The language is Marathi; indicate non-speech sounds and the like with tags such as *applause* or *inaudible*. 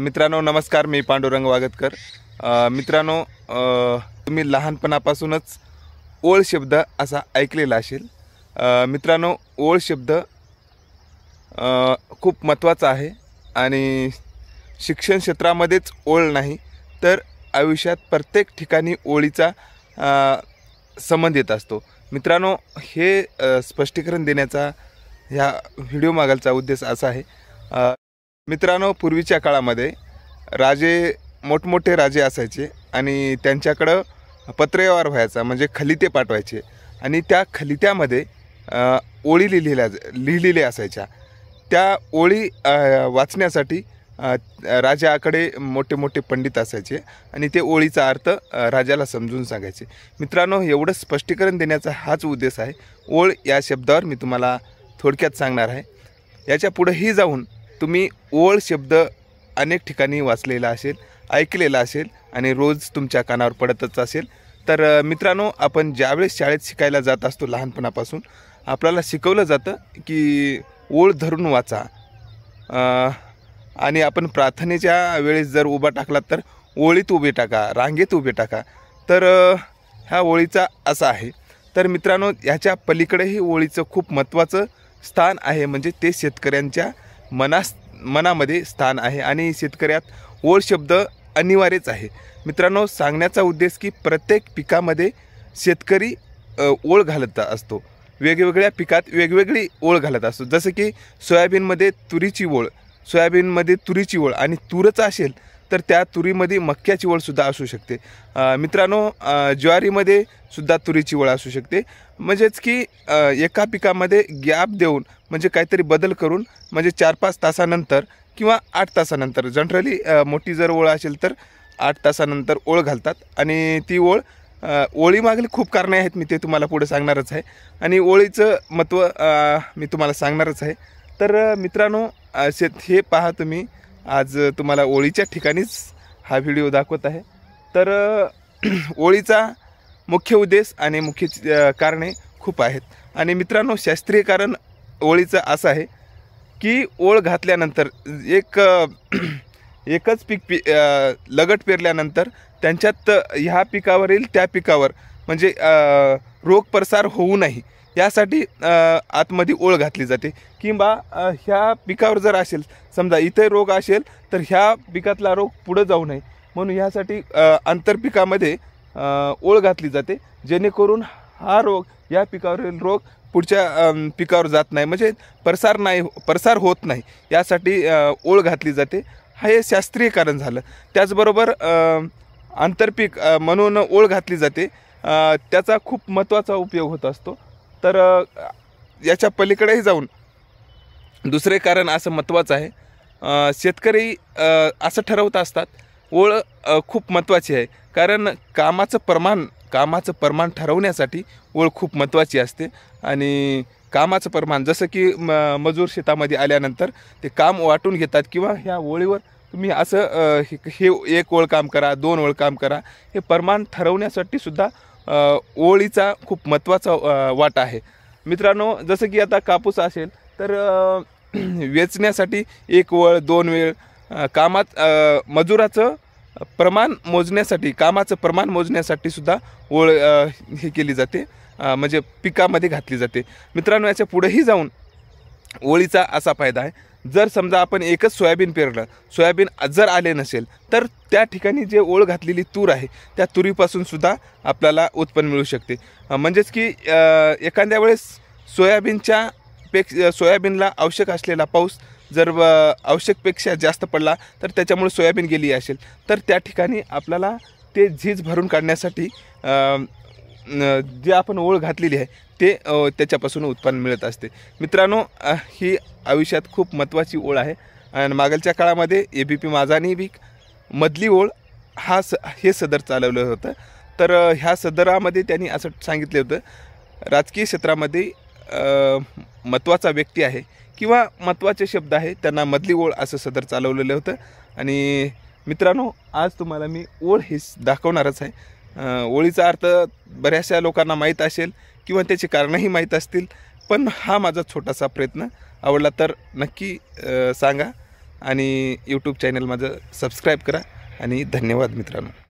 मित्रांनो नमस्कार मी पांडुरंग वागतकर मित्रांनो तुम्ही लहानपणापासूनच ओळ शब्द असा ऐकलेला असेल मित्रांनो ओळ शब्द खूप महत्त्वाचा आहे आणि शिक्षण क्षेत्रामध्येच ओळ नाही तर आयुष्यात प्रत्येक ठिकाणी ओळीचा संबंध येत असतो मित्रांनो हे स्पष्टीकरण देण्याचा ह्या व्हिडिओ मागायचा उद्देश असा आहे मित्रांनो पूर्वीच्या काळामध्ये राजे मोठमोठे राजे असायचे आणि त्यांच्याकडं पत्रव्यवहार व्हायचा म्हणजे खलिते पाठवायचे आणि त्या खलित्यामध्ये ओळी लिहिलेल्या लिहिलेल्या असायच्या त्या ओळी वाचण्यासाठी राजाकडे मोठे मोठे पंडित असायचे आणि ते ओळीचा अर्थ राजाला समजून सांगायचे मित्रांनो एवढं स्पष्टीकरण देण्याचा हाच उद्देश आहे ओळ या शब्दावर मी तुम्हाला थोडक्यात सांगणार आहे याच्या पुढेही जाऊन तुम्ही ओळ शब्द अनेक ठिकाणी वाचलेला असेल ऐकलेला असेल आणि रोज तुमच्या कानावर पडतच असेल तर मित्रांनो आपण ज्यावेळेस शाळेत शिकायला जात असतो लहानपणापासून आपल्याला शिकवलं जातं की ओळ धरून वाचा आणि आपण प्रार्थनेच्या वेळेस जर उभा टाकला तर ओळीत उभे टाका रांगेत उभे टाका तर ह्या ओळीचा असा आहे तर मित्रांनो ह्याच्या पलीकडेही ओळीचं खूप महत्त्वाचं स्थान आहे म्हणजे ते शेतकऱ्यांच्या मनास मनामध्ये स्थान आहे आणि शेतकऱ्यात ओळ शब्द अनिवार्यच आहे मित्रांनो सांगण्याचा उद्देश की प्रत्येक पिकामध्ये शेतकरी ओळ घालत असतो वेगवेगळ्या पिकात वेगवेगळी ओळ घालत असतो जसं की सोयाबीनमध्ये तुरीची ओळ सोयाबीनमध्ये तुरीची ओळ आणि तूरच असेल तर त्या तुरीमध्ये मक्याची वळसुद्धा असू शकते मित्रांनो ज्वारीमध्ये सुद्धा तुरीची वळ असू शकते म्हणजेच की एका पिकामध्ये गॅप देऊन म्हणजे काहीतरी बदल करून म्हणजे चार पाच तासानंतर किंवा आठ तासानंतर जनरली मोठी जर ओळ असेल तर आठ तासानंतर ओळ घालतात आणि ती ओळ ओळीमागील खूप कारणे आहेत मी ते तुम्हाला पुढे सांगणारच आहे आणि ओळीचं महत्त्व मी तुम्हाला सांगणारच आहे तर मित्रांनो शेत हे पहा तुम्ही आज तुम्हाला ओळीच्या ठिकाणीच हा व्हिडिओ दाखवत आहे तर *clears throat* ओळीचा मुख्य उद्देश आणि मुख्य कारणे खूप आहेत आणि मित्रांनो शास्त्रीय कारण ओळीचं असं आहे की ओळ घातल्यानंतर एक *clears throat* एकच पीक पी लगट पेरल्यानंतर त्यांच्यात ह्या पिकावरील त्या पिकावर म्हणजे रोग प्रसार होऊ नाही यासाठी आतमध्ये ओळ घातली जाते किंवा ह्या पिकावर जर असेल समजा इथे रोग असेल तर ह्या पिकातला रोग पुढं जाऊ नये म्हणून ह्यासाठी आंतरपिकामध्ये ओळ घातली जाते जेणेकरून हा रोग या पिकावरील रोग पुढच्या पिकावर जात नाही म्हणजे प्रसार नाही प्रसार होत नाही यासाठी ओळ घातली जाते हा हे शास्त्रीय कारण झालं त्याचबरोबर आंतरपीक म्हणून ओळ घातली जाते त्याचा खूप महत्त्वाचा उपयोग होत असतो तर याच्या पलीकडेही जाऊन दुसरे कारण असं महत्त्वाचं आहे शेतकरी असं ठरवत असतात ओळ खूप महत्त्वाची आहे कारण कामाचं प्रमाण कामाचं प्रमाण ठरवण्यासाठी ओळ खूप महत्त्वाची असते आणि कामाचं प्रमाण जसं की म मजूर शेतामध्ये आल्यानंतर ते काम वाटून घेतात किंवा ह्या ओळीवर तुम्ही असं हे एक ओळ काम करा दोन ओळ काम करा हे प्रमाण ठरवण्यासाठी सुद्धा ओळीचा खूप महत्त्वाचा वाटा आहे मित्रांनो जसं की आता कापूस असेल तर *clears throat* वेचण्यासाठी एक वळ दोन वेळ कामात मजुराचं प्रमाण मोजण्यासाठी कामाचं प्रमाण मोजण्यासाठीसुद्धा ओळ हे केली जाते म्हणजे पिकामध्ये घातली जाते मित्रांनो याच्या पुढेही जाऊन ओळीचा असा फायदा आहे जर समजा आपण एकच सोयाबीन पेरलं सोयाबीन जर आले नसेल तर त्या ठिकाणी जे ओळ घातलेली तूर आहे त्या तुरीपासूनसुद्धा आपल्याला उत्पन्न मिळू शकते म्हणजेच की एखाद्या वेळेस सोयाबीनच्या पेक्ष सोयाबीनला आवश्यक असलेला पाऊस जर आवश्यकपेक्षा जास्त पडला तर त्याच्यामुळे सोयाबीन गेली असेल तर त्या ठिकाणी आपल्याला ते झीज भरून काढण्यासाठी जे आपण ओळ घातलेली आहे ते त्याच्यापासून उत्पन्न मिळत असते मित्रांनो ही आयुष्यात खूप महत्त्वाची ओळ आहे आणि मागलच्या काळामध्ये ए बी पी माझानी बी मधली ओळ हा स हे सदर चालवलं होतं तर ह्या सदरामध्ये त्यांनी असं सांगितलं होतं राजकीय क्षेत्रामध्ये महत्त्वाचा व्यक्ती आहे किंवा महत्त्वाचे शब्द आहे त्यांना मधली ओळ असं सदर चालवलेलं होतं आणि मित्रांनो आज तुम्हाला मी ओळ हे दाखवणारच आहे ओळीचा अर्थ बऱ्याचशा लोकांना माहीत असेल किंवा त्याची कारणंही माहीत असतील पण हा माझा छोटासा प्रयत्न आवडला तर नक्की सांगा आणि यूट्यूब चॅनल माझं सबस्क्राईब करा आणि धन्यवाद मित्रांनो